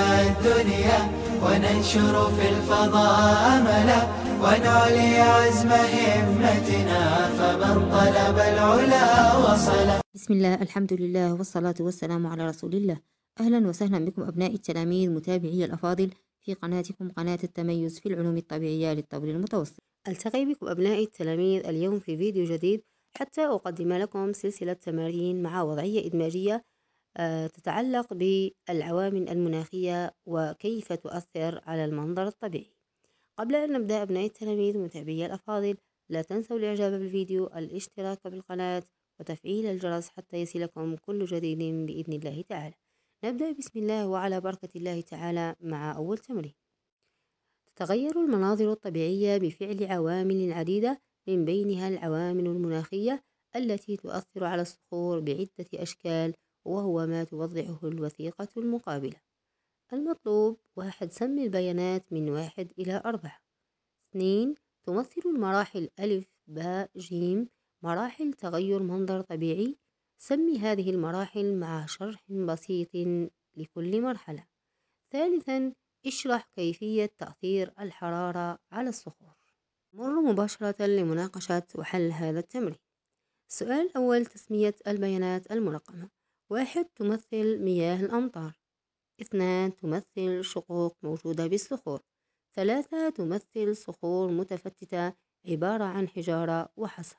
الدنيا وننشر في الفضاء أملا ونعلي عزم همتنا فمن طلب العلا وصل بسم الله الحمد لله والصلاة والسلام على رسول الله أهلا وسهلا بكم أبنائي التلاميذ متابعي الأفاضل في قناتكم قناة التميز في العلوم الطبيعية للطبل المتوسط ألتقي بكم أبنائي التلاميذ اليوم في فيديو جديد حتى أقدم لكم سلسلة تمارين مع وضعية إدماجية آه، تتعلق بالعوامل المناخية وكيف تؤثر على المنظر الطبيعي قبل أن نبدأ أبنائي التلاميذ متابعي الأفاضل لا تنسوا الإعجاب بالفيديو الاشتراك بالقناة وتفعيل الجرس حتى يصلكم كل جديد بإذن الله تعالى نبدأ بسم الله وعلى بركة الله تعالى مع أول تمرين تتغير المناظر الطبيعية بفعل عوامل عديدة من بينها العوامل المناخية التي تؤثر على الصخور بعدة أشكال وهو ما توضحه الوثيقة المقابلة المطلوب واحد سم البيانات من واحد إلى أربعة اثنين تمثل المراحل ألف باء جيم مراحل تغير منظر طبيعي سمي هذه المراحل مع شرح بسيط لكل مرحلة ثالثا اشرح كيفية تأثير الحرارة على الصخور مر مباشرة لمناقشة وحل هذا التمرين السؤال الأول تسمية البيانات المرقمة واحد تمثل مياه الأمطار اثنان تمثل شقوق موجودة بالصخور ثلاثة تمثل صخور متفتتة عبارة عن حجارة وحصى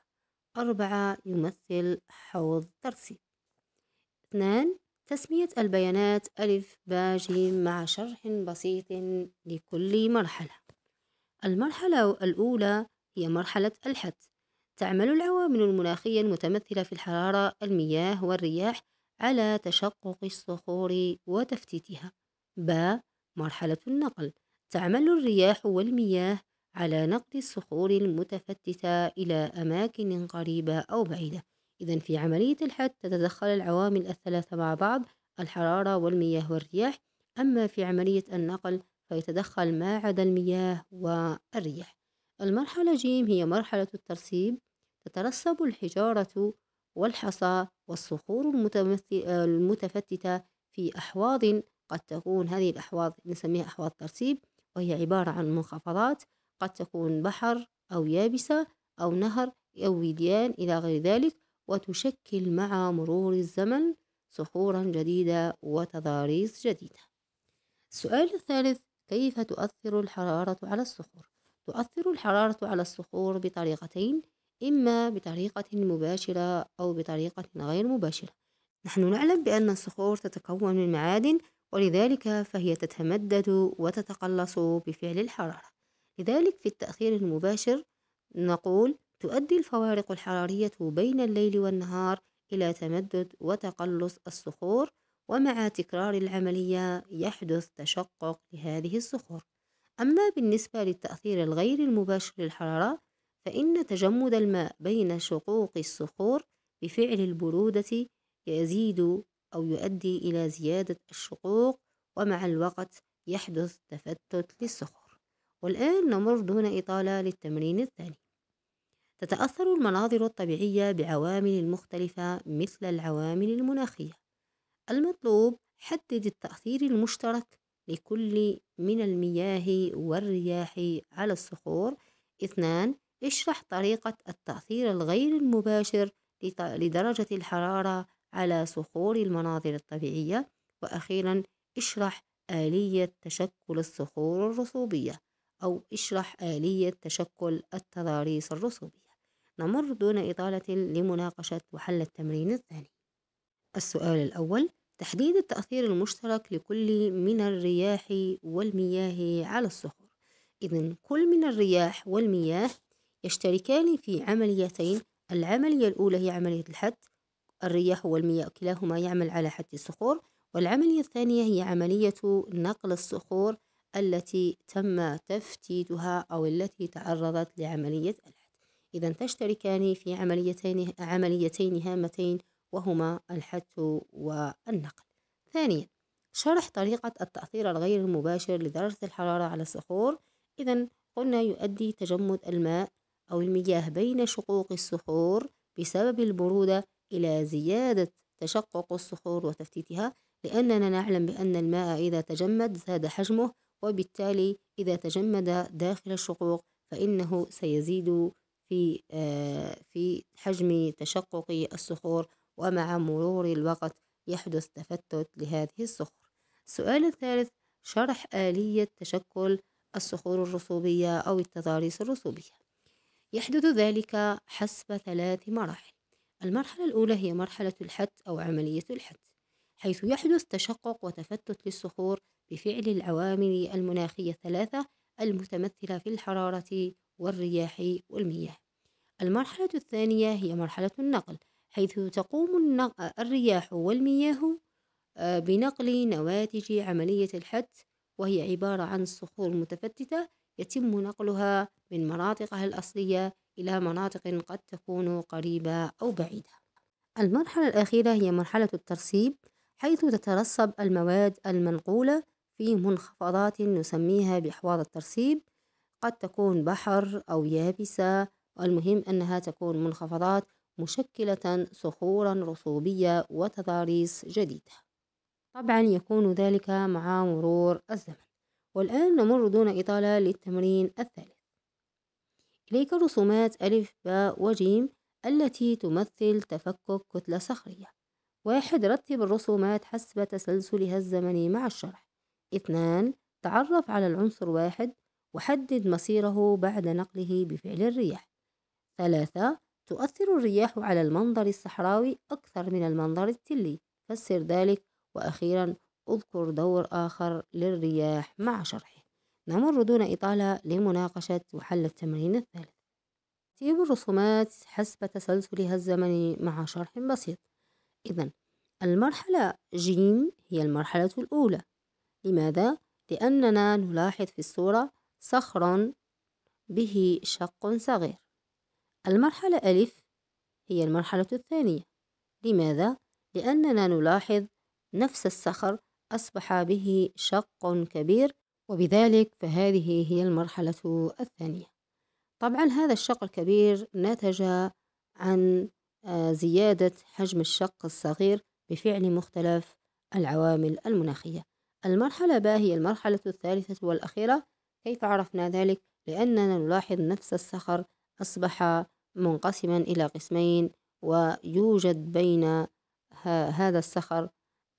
أربعة يمثل حوض ترسي اثنان تسمية البيانات ألف با مع شرح بسيط لكل مرحلة المرحلة الأولى هي مرحلة الحد تعمل العوامل المناخية المتمثلة في الحرارة المياه والرياح على تشقق الصخور وتفتيتها ب مرحلة النقل تعمل الرياح والمياه على نقل الصخور المتفتتة إلى أماكن قريبة أو بعيدة إذا في عملية الحد تتدخل العوامل الثلاثة مع بعض الحرارة والمياه والرياح أما في عملية النقل فيتدخل ما عدا المياه والرياح المرحلة جيم هي مرحلة الترسيب تترسب الحجارة والحصى والصخور المتفتتة في أحواض قد تكون هذه الأحواض نسميها أحواض ترسيب وهي عبارة عن منخفضات قد تكون بحر أو يابسة أو نهر أو وديان إلى غير ذلك وتشكل مع مرور الزمن صخورا جديدة وتضاريس جديدة السؤال الثالث كيف تؤثر الحرارة على الصخور؟ تؤثر الحرارة على الصخور بطريقتين إما بطريقة مباشرة أو بطريقة غير مباشرة نحن نعلم بأن الصخور تتكون من معادن ولذلك فهي تتمدد وتتقلص بفعل الحرارة لذلك في التأخير المباشر نقول تؤدي الفوارق الحرارية بين الليل والنهار إلى تمدد وتقلص الصخور ومع تكرار العملية يحدث تشقق لهذه الصخور أما بالنسبة للتأثير الغير المباشر للحرارة فإن تجمد الماء بين شقوق الصخور بفعل البرودة يزيد أو يؤدي إلى زيادة الشقوق ومع الوقت يحدث تفتت للصخور والآن نمر دون إطالة للتمرين الثاني تتأثر المناظر الطبيعية بعوامل مختلفة مثل العوامل المناخية المطلوب حدد التأثير المشترك لكل من المياه والرياح على الصخور اثنان اشرح طريقة التأثير الغير المباشر لدرجة الحرارة على صخور المناظر الطبيعية وأخيرا اشرح آلية تشكل الصخور الرسوبية أو اشرح آلية تشكل التضاريس الرسوبية نمر دون إطالة لمناقشة وحل التمرين الثاني السؤال الأول تحديد التأثير المشترك لكل من الرياح والمياه على الصخور إذا كل من الرياح والمياه يشتركان في عمليتين العملية الأولى هي عملية الحد الرياح والمياه كلاهما يعمل على حد الصخور والعملية الثانية هي عملية نقل الصخور التي تم تفتيتها أو التي تعرضت لعملية الحد إذا تشتركان في عمليتين عمليتين هامتين وهما الحد والنقل ثانيا شرح طريقة التأثير الغير المباشر لدرجة الحرارة على الصخور إذا قلنا يؤدي تجمد الماء أو المياه بين شقوق الصخور بسبب البرودة إلى زيادة تشقق الصخور وتفتيتها لأننا نعلم بأن الماء إذا تجمد زاد حجمه وبالتالي إذا تجمد داخل الشقوق فإنه سيزيد في آه، في حجم تشقق الصخور ومع مرور الوقت يحدث تفتت لهذه الصخور. السؤال الثالث شرح آلية تشكل الصخور الرسوبية أو التضاريس الرسوبية. يحدث ذلك حسب ثلاث مراحل المرحلة الأولى هي مرحلة الحت أو عملية الحت حيث يحدث تشقق وتفتت للصخور بفعل العوامل المناخية الثلاثة المتمثلة في الحرارة والرياح والمياه المرحلة الثانية هي مرحلة النقل حيث تقوم الرياح والمياه آه، بنقل نواتج عملية الحت وهي عبارة عن صخور متفتتة يتم نقلها من مناطقها الأصلية إلى مناطق قد تكون قريبة أو بعيدة المرحلة الأخيرة هي مرحلة الترسيب حيث تترسب المواد المنقولة في منخفضات نسميها بأحواض الترسيب قد تكون بحر أو يابسة المهم أنها تكون منخفضات مشكلة صخورا رسوبية وتضاريس جديدة طبعا يكون ذلك مع مرور الزمن والآن نمر دون إطالة للتمرين الثالث إليك رسومات ألف باء وجيم التي تمثل تفكك كتلة صخرية واحد رتب الرسومات حسب تسلسلها الزمني مع الشرح اثنان تعرف على العنصر واحد وحدد مصيره بعد نقله بفعل الرياح ثلاثة تؤثر الرياح على المنظر الصحراوي أكثر من المنظر التلي فسر ذلك وأخيرا أذكر دور آخر للرياح مع شرحه نمر دون إطالة لمناقشة وحل التمرين الثالث ترتيب الرسومات حسب تسلسلها الزمني مع شرح بسيط إذا المرحلة ج هي المرحلة الأولى لماذا؟ لأننا نلاحظ في الصورة صخرا به شق صغير المرحلة ألف هي المرحلة الثانية لماذا؟ لأننا نلاحظ نفس الصخر أصبح به شق كبير وبذلك فهذه هي المرحلة الثانية طبعا هذا الشق الكبير نتج عن آه، زيادة حجم الشق الصغير بفعل مختلف العوامل المناخية المرحلة با هي المرحلة الثالثة والأخيرة كيف عرفنا ذلك؟ لأننا نلاحظ نفس الصخر أصبح منقسما إلى قسمين ويوجد بين هذا الصخر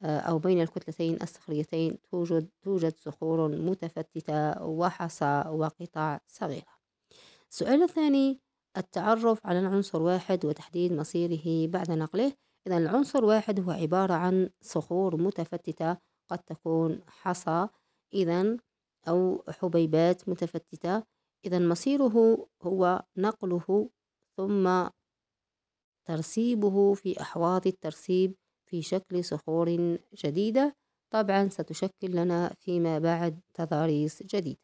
أو بين الكتلتين الصخريتين توجد, توجد صخور متفتتة وحصى وقطع صغيرة السؤال الثاني التعرف على العنصر واحد وتحديد مصيره بعد نقله إذا العنصر واحد هو عبارة عن صخور متفتتة قد تكون حصى إذا أو حبيبات متفتتة إذا مصيره هو نقله ثم ترسيبه في أحواض الترسيب في شكل صخور جديدة طبعا ستشكل لنا فيما بعد تضاريس جديدة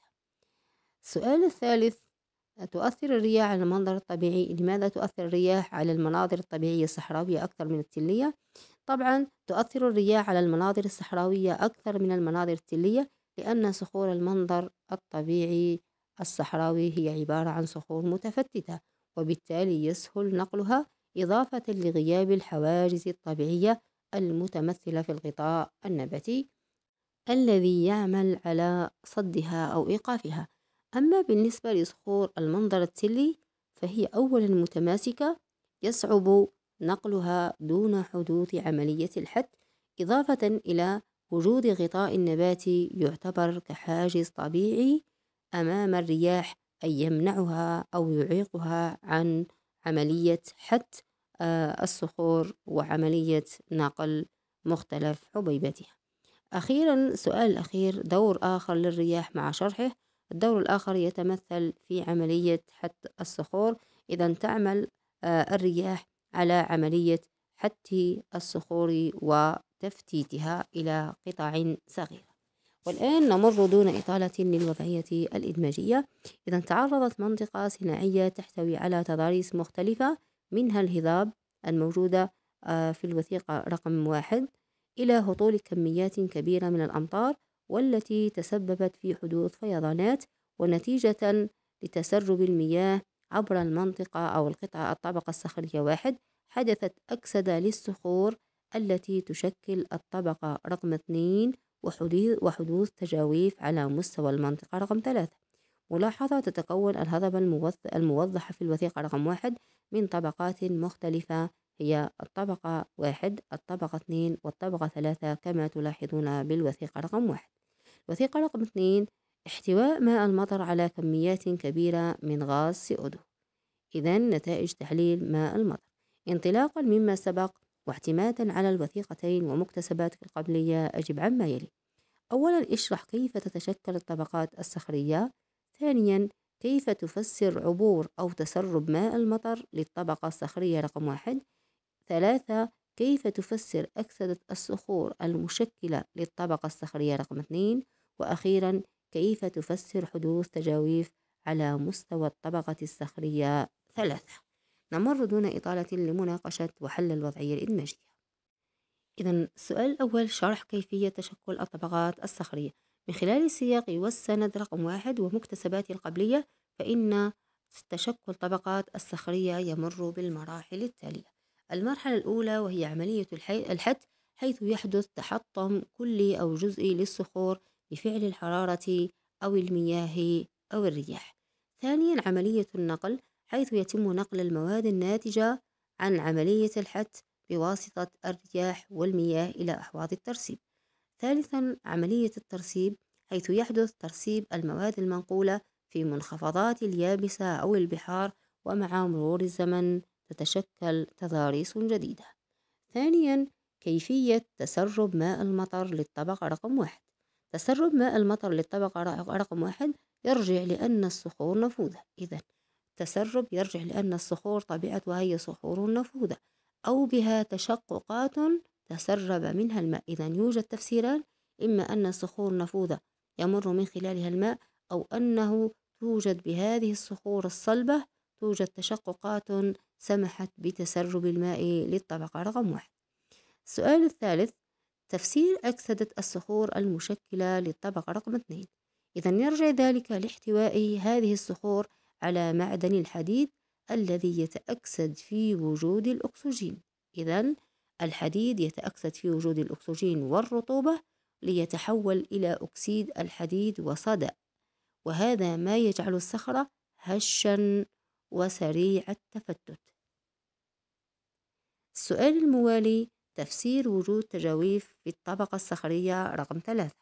السؤال الثالث تؤثر الرياح على المنظر الطبيعي لماذا تؤثر الرياح على المناظر الطبيعية الصحراوية أكثر من التلية؟ طبعا تؤثر الرياح على المناظر الصحراوية أكثر من المناظر التلية لأن صخور المنظر الطبيعي الصحراوي هي عبارة عن صخور متفتتة وبالتالي يسهل نقلها إضافة لغياب الحواجز الطبيعية المتمثلة في الغطاء النباتي الذي يعمل على صدها أو إيقافها أما بالنسبة لصخور المنظر التلي فهي أولا متماسكة يصعب نقلها دون حدوث عملية الحد إضافة إلى وجود غطاء نباتي يعتبر كحاجز طبيعي أمام الرياح أي يمنعها أو يعيقها عن عملية حد آه، الصخور وعملية نقل مختلف حبيبتها أخيرا سؤال الأخير دور آخر للرياح مع شرحه الدور الآخر يتمثل في عملية حت الصخور إذا تعمل آه، الرياح على عملية حت الصخور وتفتيتها إلى قطع صغيرة والآن نمر دون إطالة للوضعية الإدماجية إذا تعرضت منطقة صناعية تحتوي على تضاريس مختلفة منها الهضاب الموجودة آه، في الوثيقة رقم واحد إلى هطول كميات كبيرة من الأمطار والتي تسببت في حدوث فيضانات ونتيجة لتسرب المياه عبر المنطقة أو القطعة الطبقة الصخرية واحد حدثت أكسدة للصخور التي تشكل الطبقة رقم اثنين وحدوث تجاويف على مستوى المنطقة رقم ثلاثة ملاحظة تتكون الهضبة الموضحة في الوثيقة رقم واحد من طبقات مختلفة هي الطبقة واحد الطبقة اثنين والطبقة ثلاثة كما تلاحظون بالوثيقة رقم واحد الوثيقة رقم اثنين احتواء ماء المطر على كميات كبيرة من غاز CO2 إذا نتائج تحليل ماء المطر انطلاقا مما سبق واعتمادا على الوثيقتين ومكتسباتك القبلية أجب عما يلي أولا اشرح كيف تتشكل الطبقات الصخرية ثانيا كيف تفسر عبور أو تسرب ماء المطر للطبقة الصخرية رقم واحد ثلاثة كيف تفسر أكسدة الصخور المشكلة للطبقة الصخرية رقم اثنين وأخيرا كيف تفسر حدوث تجاويف على مستوى الطبقة الصخرية ثلاثة نمر دون إطالة لمناقشة وحل الوضعية الإدماجية إذا السؤال الأول شرح كيفية تشكل الطبقات الصخرية من خلال السياق والسند رقم واحد ومكتسباته القبلية فإن تشكل طبقات الصخرية يمر بالمراحل التالية المرحلة الأولى وهي عملية الحت حيث يحدث تحطم كلي أو جزئي للصخور بفعل الحرارة أو المياه أو الرياح ثانيا عملية النقل حيث يتم نقل المواد الناتجة عن عملية الحت بواسطة الرياح والمياه إلى أحواض الترسيب ثالثا عملية الترسيب حيث يحدث ترسيب المواد المنقولة في منخفضات اليابسة أو البحار ومع مرور الزمن تتشكل تضاريس جديدة ثانيا كيفية تسرب ماء المطر للطبقة رقم واحد تسرب ماء المطر للطبقة رقم واحد يرجع لأن الصخور نفوذة إذا تسرب يرجع لأن الصخور طبيعتها هي صخور نفوذة أو بها تشققات تسرب منها الماء إذا يوجد تفسيران إما أن الصخور نفوذة يمر من خلالها الماء أو أنه توجد بهذه الصخور الصلبة توجد تشققات سمحت بتسرب الماء للطبقة رقم واحد السؤال الثالث تفسير أكسدة الصخور المشكلة للطبقة رقم اثنين إذا يرجع ذلك لاحتواء هذه الصخور على معدن الحديد الذي يتأكسد في وجود الأكسجين إذا الحديد يتأكسد في وجود الأكسجين والرطوبة ليتحول إلى أكسيد الحديد وصدأ وهذا ما يجعل الصخرة هشا وسريع التفتت السؤال الموالي تفسير وجود تجاويف في الطبقة الصخرية رقم ثلاثة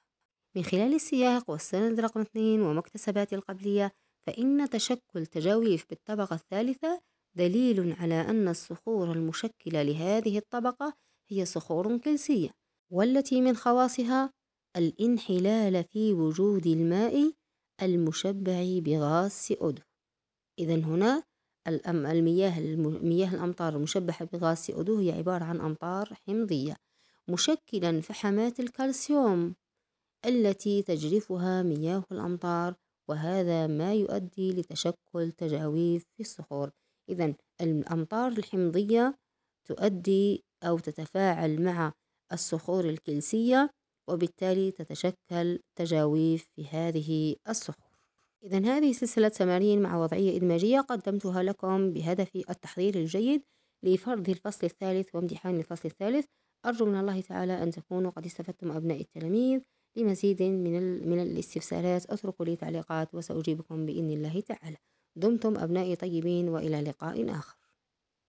من خلال السياق والسند رقم اثنين ومكتسبات القبلية فإن تشكل تجاويف بالطبقة الثالثة دليل على أن الصخور المشكلة لهذه الطبقة هي صخور كلسية والتي من خواصها الانحلال في وجود الماء المشبع بغاز CO2 إذا هنا المياه مياه الأمطار المشبعة بغاز co هي عبارة عن أمطار حمضية مشكلا فحمات الكالسيوم التي تجرفها مياه الأمطار وهذا ما يؤدي لتشكل تجاويف في الصخور إذا الأمطار الحمضية تؤدي أو تتفاعل مع الصخور الكلسية وبالتالي تتشكل تجاويف في هذه الصخور إذا هذه سلسلة تمارين مع وضعية إدماجية قدمتها لكم بهدف التحضير الجيد لفرض الفصل الثالث وامتحان الفصل الثالث أرجو من الله تعالى أن تكونوا قد استفدتم أبناء التلاميذ لمزيد من, من الاستفسارات اتركوا لي تعليقات وسأجيبكم بإذن الله تعالى دمتم أبنائي طيبين وإلى لقاء آخر